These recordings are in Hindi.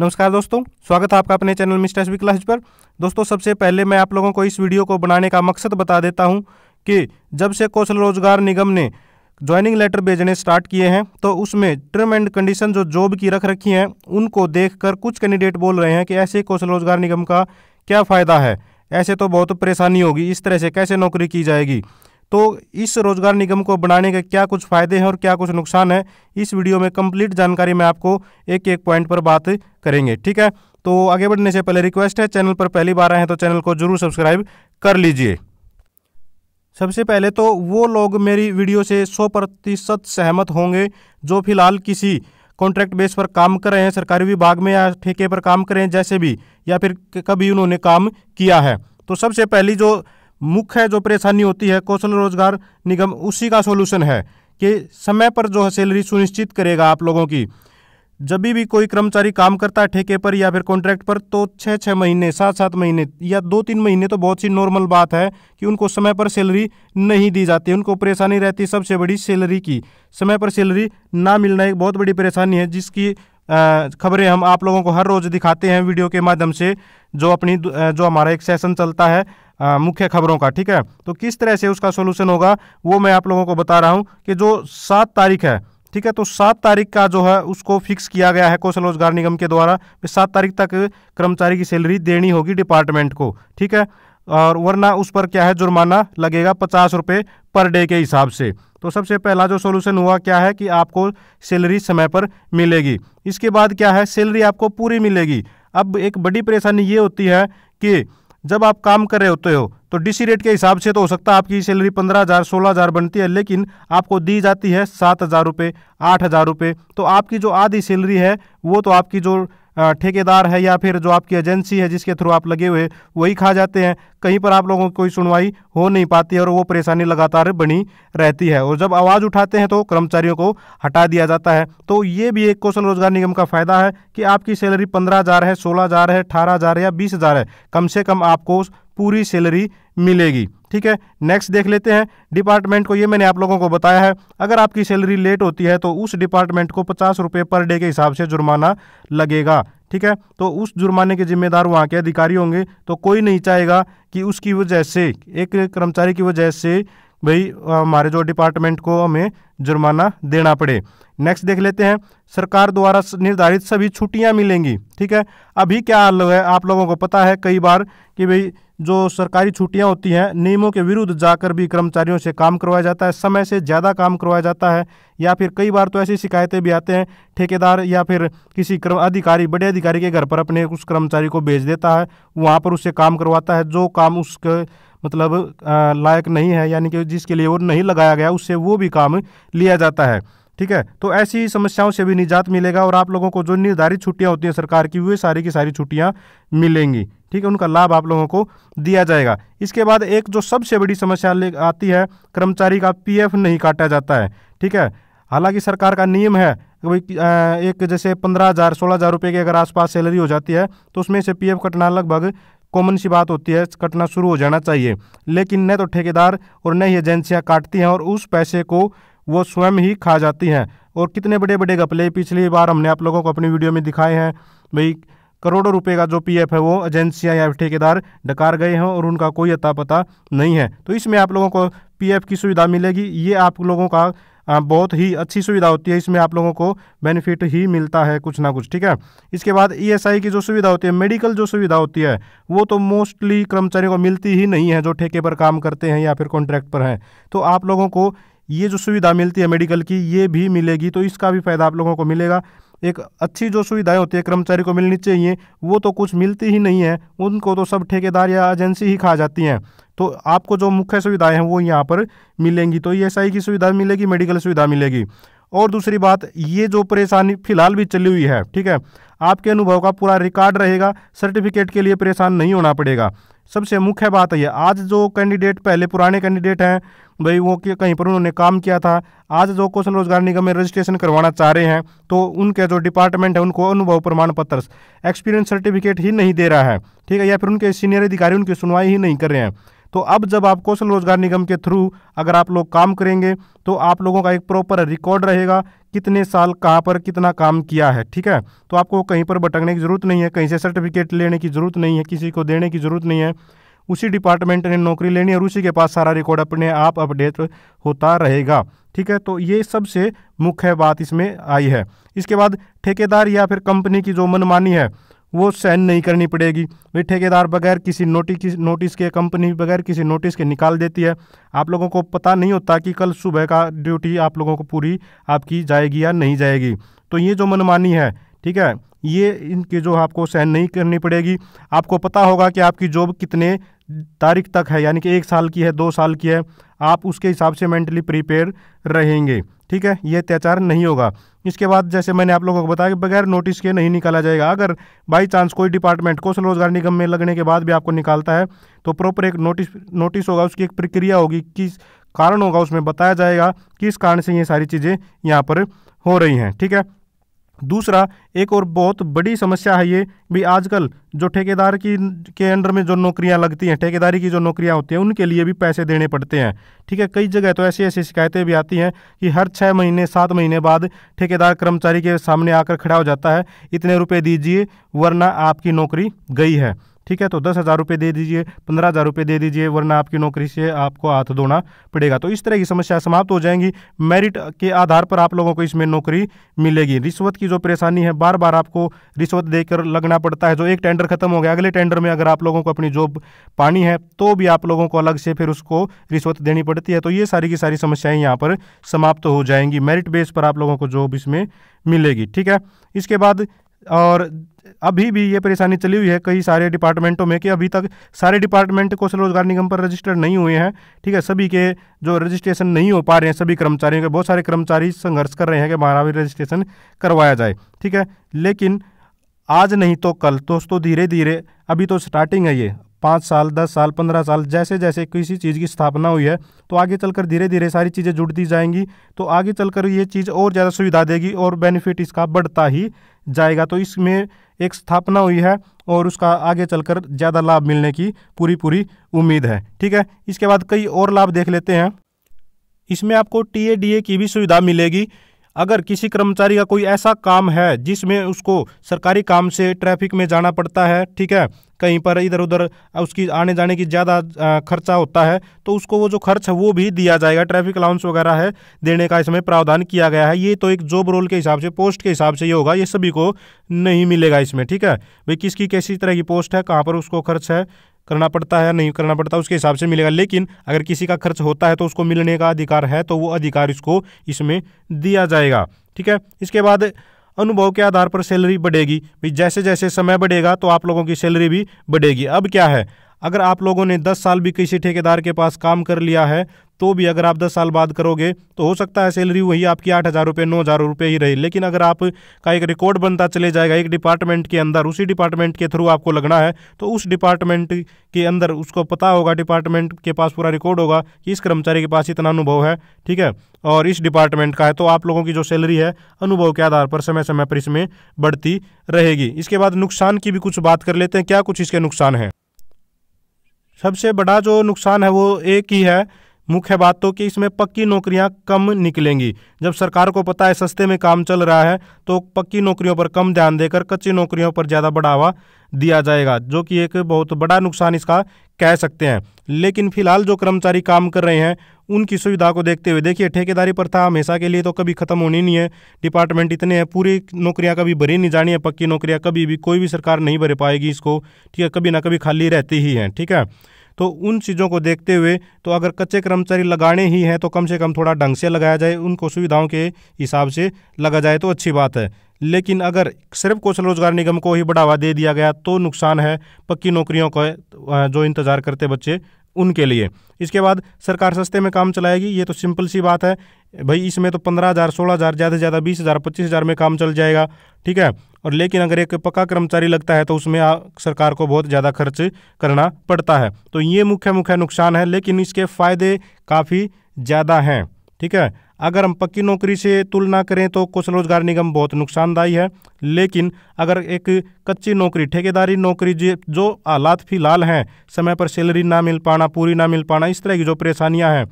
नमस्कार दोस्तों स्वागत है आपका अपने चैनल मिस्टर एस क्लास पर दोस्तों सबसे पहले मैं आप लोगों को इस वीडियो को बनाने का मकसद बता देता हूं कि जब से कौशल रोजगार निगम ने ज्वाइनिंग लेटर भेजने स्टार्ट किए हैं तो उसमें टर्म एंड कंडीशन जो जॉब की रख रखी हैं उनको कर कुछ कैंडिडेट बोल रहे हैं कि ऐसे कौशल रोजगार निगम का क्या फ़ायदा है ऐसे तो बहुत परेशानी होगी इस तरह से कैसे नौकरी की जाएगी तो इस रोजगार निगम को बनाने के क्या कुछ फ़ायदे हैं और क्या कुछ नुकसान है इस वीडियो में कंप्लीट जानकारी में आपको एक एक पॉइंट पर बात करेंगे ठीक है तो आगे बढ़ने से पहले रिक्वेस्ट है चैनल पर पहली बार आए हैं तो चैनल को जरूर सब्सक्राइब कर लीजिए सबसे पहले तो वो लोग मेरी वीडियो से 100 प्रतिशत सहमत होंगे जो फिलहाल किसी कॉन्ट्रैक्ट बेस पर काम कर रहे हैं सरकारी विभाग में या ठेके पर काम कर रहे हैं जैसे भी या फिर कभी उन्होंने काम किया है तो सबसे पहली जो मुख्य जो परेशानी होती है कौशल रोजगार निगम उसी का सोल्यूशन है कि समय पर जो है सैलरी सुनिश्चित करेगा आप लोगों की जब भी कोई कर्मचारी काम करता है ठेके पर या फिर कॉन्ट्रैक्ट पर तो छः छः महीने सात सात महीने या दो तीन महीने तो बहुत सी नॉर्मल बात है कि उनको समय पर सैलरी नहीं दी जाती उनको परेशानी रहती सबसे बड़ी सैलरी की समय पर सैलरी ना मिलना एक बहुत बड़ी परेशानी है जिसकी खबरें हम आप लोगों को हर रोज़ दिखाते हैं वीडियो के माध्यम से जो अपनी जो हमारा एक सेशन चलता है मुख्य खबरों का ठीक है तो किस तरह से उसका सोल्यूशन होगा वो मैं आप लोगों को बता रहा हूँ कि जो सात तारीख है ठीक है तो सात तारीख का जो है उसको फिक्स किया गया है कौशल रोजगार निगम के द्वारा सात तारीख तक कर्मचारी की सैलरी देनी होगी डिपार्टमेंट को ठीक है और वरना उस पर क्या है जुर्माना लगेगा पचास रुपये पर डे के हिसाब से तो सबसे पहला जो सोल्यूशन हुआ क्या है कि आपको सैलरी समय पर मिलेगी इसके बाद क्या है सैलरी आपको पूरी मिलेगी अब एक बड़ी परेशानी ये होती है कि जब आप काम कर रहे होते हो तो डीसी रेट के हिसाब से तो हो सकता है आपकी सैलरी पंद्रह हज़ार सोलह हज़ार बनती है लेकिन आपको दी जाती है सात हज़ार रुपये आठ हज़ार रुपये तो आपकी जो आधी सैलरी है वो तो आपकी जो ठेकेदार है या फिर जो आपकी एजेंसी है जिसके थ्रू आप लगे हुए वही खा जाते हैं कहीं पर आप लोगों की कोई सुनवाई हो नहीं पाती है और वो परेशानी लगातार बनी रहती है और जब आवाज़ उठाते हैं तो कर्मचारियों को हटा दिया जाता है तो ये भी एक कौशल रोजगार निगम का फ़ायदा है कि आपकी सैलरी पंद्रह हज़ार है सोलह हज़ार है अठारह हज़ार है या बीस हज़ार है कम से कम आपको पूरी सैलरी मिलेगी ठीक है नेक्स्ट देख लेते हैं डिपार्टमेंट को ये मैंने आप लोगों को बताया है अगर आपकी सैलरी लेट होती है तो उस डिपार्टमेंट को पचास रुपये पर डे के हिसाब से जुर्माना लगेगा ठीक है तो उस जुर्माने के जिम्मेदार वहाँ के अधिकारी होंगे तो कोई नहीं चाहेगा कि उसकी वजह से एक कर्मचारी की वजह से भाई हमारे जो डिपार्टमेंट को हमें जुर्माना देना पड़े नेक्स्ट देख लेते हैं सरकार द्वारा निर्धारित सभी छुट्टियां मिलेंगी ठीक है अभी क्या हाल है आप लोगों को पता है कई बार कि भाई जो सरकारी छुट्टियां होती हैं नियमों के विरुद्ध जाकर भी कर्मचारियों से काम करवाया जाता है समय से ज़्यादा काम करवाया जाता है या फिर कई बार तो ऐसी शिकायतें भी आते हैं ठेकेदार या फिर किसी क्रम अधिकारी बड़े अधिकारी के घर पर अपने उस कर्मचारी को भेज देता है वहाँ पर उससे काम करवाता है जो काम उसके मतलब लायक नहीं है यानी कि जिसके लिए वो नहीं लगाया गया उससे वो भी काम लिया जाता है ठीक है तो ऐसी समस्याओं से भी निजात मिलेगा और आप लोगों को जो निर्धारित छुट्टियाँ होती हैं सरकार की वे सारी की सारी छुट्टियाँ मिलेंगी ठीक है उनका लाभ आप लोगों को दिया जाएगा इसके बाद एक जो सबसे बड़ी समस्या आती है कर्मचारी का पीएफ नहीं काटा जाता है ठीक है हालांकि सरकार का नियम है भाई एक जैसे पंद्रह हज़ार सोलह हज़ार रुपये की अगर आसपास सैलरी हो जाती है तो उसमें से पीएफ कटना लगभग कॉमन सी बात होती है कटना शुरू हो जाना चाहिए लेकिन न तो ठेकेदार और न ही एजेंसियाँ काटती हैं और उस पैसे को वो स्वयं ही खा जाती हैं और कितने बड़े बड़े घपले पिछली बार हमने आप लोगों को अपनी वीडियो में दिखाए हैं भाई करोड़ों रुपए का जो पीएफ है वो एजेंसियां या ठेकेदार डकार गए हैं और उनका कोई अता पता नहीं है तो इसमें आप लोगों को पीएफ की सुविधा मिलेगी ये आप लोगों का बहुत ही अच्छी सुविधा होती है इसमें आप लोगों को बेनिफिट ही मिलता है कुछ ना कुछ ठीक है इसके बाद ईएसआई e की जो सुविधा होती है मेडिकल जो सुविधा होती है वो तो मोस्टली कर्मचारियों को मिलती ही नहीं है जो ठेके पर काम करते हैं या फिर कॉन्ट्रैक्ट पर हैं तो आप लोगों को ये जो सुविधा मिलती है मेडिकल की ये भी मिलेगी तो इसका भी फ़ायदा आप लोगों को मिलेगा एक अच्छी जो सुविधाएं होती है कर्मचारी को मिलनी चाहिए वो तो कुछ मिलती ही नहीं है उनको तो सब ठेकेदार या एजेंसी ही खा जाती हैं तो आपको जो मुख्य सुविधाएं हैं वो यहाँ पर मिलेंगी तो ई की सुविधा मिलेगी मेडिकल सुविधा मिलेगी और दूसरी बात ये जो परेशानी फिलहाल भी चली हुई है ठीक है आपके अनुभव का पूरा रिकॉर्ड रहेगा सर्टिफिकेट के लिए परेशान नहीं होना पड़ेगा सबसे मुख्य बात है आज जो कैंडिडेट पहले पुराने कैंडिडेट हैं भाई वो कहीं पर उन्होंने काम किया था आज जो कौशल रोजगार निगम में रजिस्ट्रेशन करवाना चाह रहे हैं तो उनके जो डिपार्टमेंट है उनको अनुभव प्रमाण पत्र एक्सपीरियंस सर्टिफिकेट ही नहीं दे रहा है ठीक है या फिर उनके सीनियर अधिकारी उनकी सुनवाई ही नहीं कर रहे हैं तो अब जब आप कौशल रोजगार निगम के थ्रू अगर आप लोग काम करेंगे तो आप लोगों का एक प्रॉपर रिकॉर्ड रहेगा कितने साल कहाँ पर कितना काम किया है ठीक है तो आपको कहीं पर भटकने की ज़रूरत नहीं है कहीं से सर्टिफिकेट लेने की ज़रूरत नहीं है किसी को देने की ज़रूरत नहीं है उसी डिपार्टमेंट ने नौकरी लेनी है और उसी के पास सारा रिकॉर्ड अपने आप अपडेट होता रहेगा ठीक है तो ये सबसे मुख्य बात इसमें आई है इसके बाद ठेकेदार या फिर कंपनी की जो मनमानी है वो सहन नहीं करनी पड़ेगी वे ठेकेदार बगैर किसी नोटिस नोटिस के कंपनी बगैर किसी नोटिस के निकाल देती है आप लोगों को पता नहीं होता कि कल सुबह का ड्यूटी आप लोगों को पूरी आपकी जाएगी या नहीं जाएगी तो ये जो मनमानी है ठीक है ये इनके जो आपको सहन नहीं करनी पड़ेगी आपको पता होगा कि आपकी जॉब कितने तारीख तक है यानी कि एक साल की है दो साल की है आप उसके हिसाब से मेंटली प्रिपेयर रहेंगे ठीक है ये अत्याचार नहीं होगा इसके बाद जैसे मैंने आप लोगों को बताया कि बगैर नोटिस के नहीं निकाला जाएगा अगर बाई चांस कोई डिपार्टमेंट कौशल रोजगार निगम में लगने के बाद भी आपको निकालता है तो प्रॉपर एक नोटिस नोटिस होगा उसकी एक प्रक्रिया होगी किस कारण होगा उसमें बताया जाएगा किस कारण से ये सारी चीज़ें यहाँ पर हो रही हैं ठीक है दूसरा एक और बहुत बड़ी समस्या है ये भी आजकल जो ठेकेदार की के अंडर में जो नौकरियां लगती हैं ठेकेदारी की जो नौकरियां होती हैं उनके लिए भी पैसे देने पड़ते हैं ठीक है कई जगह तो ऐसी ऐसी शिकायतें भी आती हैं कि हर छः महीने सात महीने बाद ठेकेदार कर्मचारी के सामने आकर खड़ा हो जाता है इतने रुपये दीजिए वरना आपकी नौकरी गई है ठीक है तो दस हज़ार रुपये दे दीजिए पंद्रह हज़ार रुपये दे दीजिए वरना आपकी नौकरी से आपको हाथ धोना पड़ेगा तो इस तरह की समस्या समाप्त हो जाएंगी मेरिट के आधार पर आप लोगों को इसमें नौकरी मिलेगी रिश्वत की जो परेशानी है बार बार आपको रिश्वत देकर लगना पड़ता है जो एक टेंडर खत्म हो गया अगले टेंडर में अगर आप लोगों को अपनी जॉब पानी है तो भी आप लोगों को अलग से फिर उसको रिश्वत देनी पड़ती है तो ये सारी की सारी समस्याएँ यहाँ पर समाप्त हो जाएंगी मेरिट बेस पर आप लोगों को जॉब इसमें मिलेगी ठीक है इसके बाद और अभी भी ये परेशानी चली हुई है कई सारे डिपार्टमेंटों में कि अभी तक सारे डिपार्टमेंट कौशल रोजगार निगम पर रजिस्टर नहीं हुए हैं ठीक है सभी के जो रजिस्ट्रेशन नहीं हो पा रहे हैं सभी कर्मचारियों के बहुत सारे कर्मचारी संघर्ष कर रहे हैं कि भी रजिस्ट्रेशन करवाया जाए ठीक है लेकिन आज नहीं तो कल दोस्तों धीरे धीरे अभी तो स्टार्टिंग है ये पाँच साल दस साल पंद्रह साल जैसे जैसे किसी चीज़ की स्थापना हुई है तो आगे चलकर धीरे धीरे सारी चीज़ें जुड़ती जाएंगी तो आगे चलकर ये चीज़ और ज़्यादा सुविधा देगी और बेनिफिट इसका बढ़ता ही जाएगा तो इसमें एक स्थापना हुई है और उसका आगे चलकर ज़्यादा लाभ मिलने की पूरी पूरी उम्मीद है ठीक है इसके बाद कई और लाभ देख लेते हैं इसमें आपको टी की भी सुविधा मिलेगी अगर किसी कर्मचारी का कोई ऐसा काम है जिसमें उसको सरकारी काम से ट्रैफिक में जाना पड़ता है ठीक है कहीं पर इधर उधर उसकी आने जाने की ज़्यादा खर्चा होता है तो उसको वो जो खर्च है वो भी दिया जाएगा ट्रैफिक अलाउंस वगैरह है देने का इसमें प्रावधान किया गया है ये तो एक जॉब रोल के हिसाब से पोस्ट के हिसाब से ये होगा ये सभी को नहीं मिलेगा इसमें ठीक है भाई किसकी कैसी तरह की पोस्ट है कहाँ पर उसको खर्च है करना पड़ता है नहीं करना पड़ता उसके हिसाब से मिलेगा लेकिन अगर किसी का खर्च होता है तो उसको मिलने का अधिकार है तो वो अधिकार इसको इसमें दिया जाएगा ठीक है इसके बाद अनुभव के आधार पर सैलरी बढ़ेगी भाई जैसे जैसे समय बढ़ेगा तो आप लोगों की सैलरी भी बढ़ेगी अब क्या है अगर आप लोगों ने 10 साल भी किसी ठेकेदार के पास काम कर लिया है तो भी अगर आप 10 साल बाद करोगे तो हो सकता है सैलरी वही आपकी आठ हज़ार रुपये नौ हज़ार रुपये ही रही लेकिन अगर आप का एक रिकॉर्ड बनता चले जाएगा एक डिपार्टमेंट के अंदर उसी डिपार्टमेंट के थ्रू आपको लगना है तो उस डिपार्टमेंट के अंदर उसको पता होगा डिपार्टमेंट के पास पूरा रिकॉर्ड होगा कि इस कर्मचारी के पास इतना अनुभव है ठीक है और इस डिपार्टमेंट का है तो आप लोगों की जो सैलरी है अनुभव के आधार पर समय समय पर इसमें बढ़ती रहेगी इसके बाद नुकसान की भी कुछ बात कर लेते हैं क्या कुछ इसके नुकसान हैं सबसे बड़ा जो नुकसान है वो एक ही है मुख्य बात तो कि इसमें पक्की नौकरियां कम निकलेंगी जब सरकार को पता है सस्ते में काम चल रहा है तो पक्की नौकरियों पर कम ध्यान देकर कच्ची नौकरियों पर ज़्यादा बढ़ावा दिया जाएगा जो कि एक बहुत बड़ा नुकसान इसका कह सकते हैं लेकिन फिलहाल जो कर्मचारी काम कर रहे हैं उनकी सुविधा को देखते हुए देखिए ठेकेदारी प्रथा हमेशा के लिए तो कभी ख़त्म होनी नहीं है डिपार्टमेंट इतने हैं पूरी नौकरियां कभी भरी नहीं जानी है पक्की नौकरियां कभी भी कोई भी सरकार नहीं भर पाएगी इसको ठीक है कभी ना कभी खाली रहती ही है ठीक है तो उन चीज़ों को देखते हुए तो अगर कच्चे कर्मचारी लगाने ही हैं तो कम से कम थोड़ा ढंग से लगाया जाए उनको सुविधाओं के हिसाब से लगा जाए तो अच्छी बात है लेकिन अगर सिर्फ कौशल रोजगार निगम को ही बढ़ावा दे दिया गया तो नुकसान है पक्की नौकरियों का जो इंतज़ार करते बच्चे उनके लिए इसके बाद सरकार सस्ते में काम चलाएगी ये तो सिंपल सी बात है भाई इसमें तो पंद्रह हज़ार सोलह हज़ार ज़्यादा से ज़्यादा बीस हज़ार पच्चीस हज़ार में काम चल जाएगा ठीक है और लेकिन अगर एक पक्का कर्मचारी लगता है तो उसमें सरकार को बहुत ज़्यादा खर्च करना पड़ता है तो ये मुख्य मुख्य नुकसान है लेकिन इसके फ़ायदे काफ़ी ज़्यादा हैं ठीक है अगर हम पक्की नौकरी से तुलना करें तो कुशल रोजगार निगम बहुत नुकसानदायी है लेकिन अगर एक कच्ची नौकरी ठेकेदारी नौकरी जो हालात फिलहाल हैं समय पर सैलरी ना मिल पाना पूरी ना मिल पाना इस तरह की जो परेशानियां हैं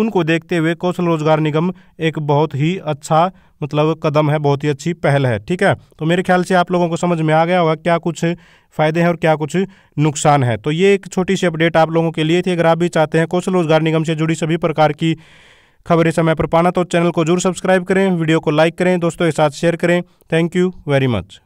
उनको देखते हुए कौशल रोजगार निगम एक बहुत ही अच्छा मतलब कदम है बहुत ही अच्छी पहल है ठीक है तो मेरे ख्याल से आप लोगों को समझ में आ गया होगा क्या कुछ फ़ायदे हैं और क्या कुछ नुकसान है तो ये एक छोटी सी अपडेट आप लोगों के लिए थी अगर आप भी चाहते हैं कौशल रोजगार निगम से जुड़ी सभी प्रकार की खबरें समय पर पाना तो चैनल को जरूर सब्सक्राइब करें वीडियो को लाइक करें दोस्तों के साथ शेयर करें थैंक यू वेरी मच